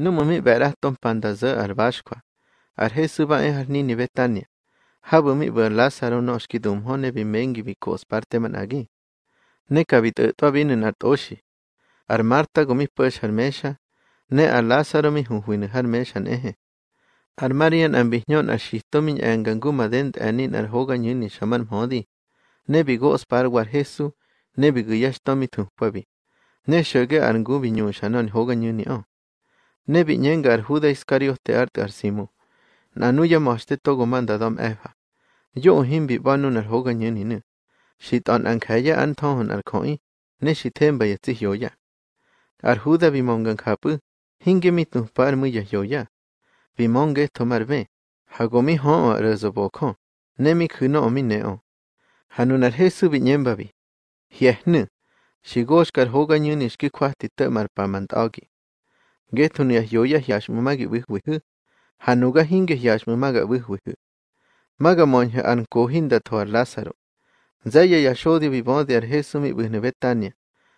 mami Numumi verahton pantaze albashkua, arjesubae jarnini Betania. Habumi ver Lázaro no oxkidumjone bimengi parte managi. Ne to kabitoetua binen artoshi. Ar Marta gomi pues harmesha, ne ar Lázaro mi junjuine harmesha neje. Ar Marian ambihñon ashihtomin anganguma dent anin ar hogañini shaman modi Ne par war Jesu, ne tomi tu tunpuebi. Ne shoge nyu shanon biñuushanon hogañini o. Nevinyengar Juda Iscariote arsimu nanu yamaxte togomanda dam eva yo himbi banu nar hoga nyeninu shitan ankhaya anthon ar khoi ne shithemba yatsi yoya ar Juda bimongan khapu hinge mitu par mu ya yoya bimonge tomar ve hagomi ho rezoboko nemi khuno omi neo hanunar hesu binyembabi hiehnu shigoshkar hoga nyunish ki khwati tamar pamantagi Guetunias yoya hyashmamaga iwijwijü. Hanuga jingue hyashmamaga iwijwijü. Maga monja ancojinda toa Lázaro. Zaya yashodi vivon de arjesumi iwijneve tania.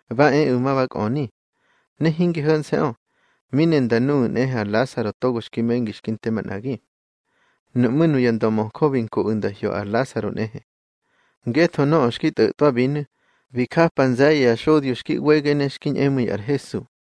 Va en umavak oni. Ne jingue hön seo. Minen danu neha Lázaro togosh kimengis kintemanagi. Numenu yandomokovin ko undahyo a Lázaro nehe. Geto no oshkit ötwa binu. Vikapan zaya yashodi oshkit wegene shkin emui arjesu.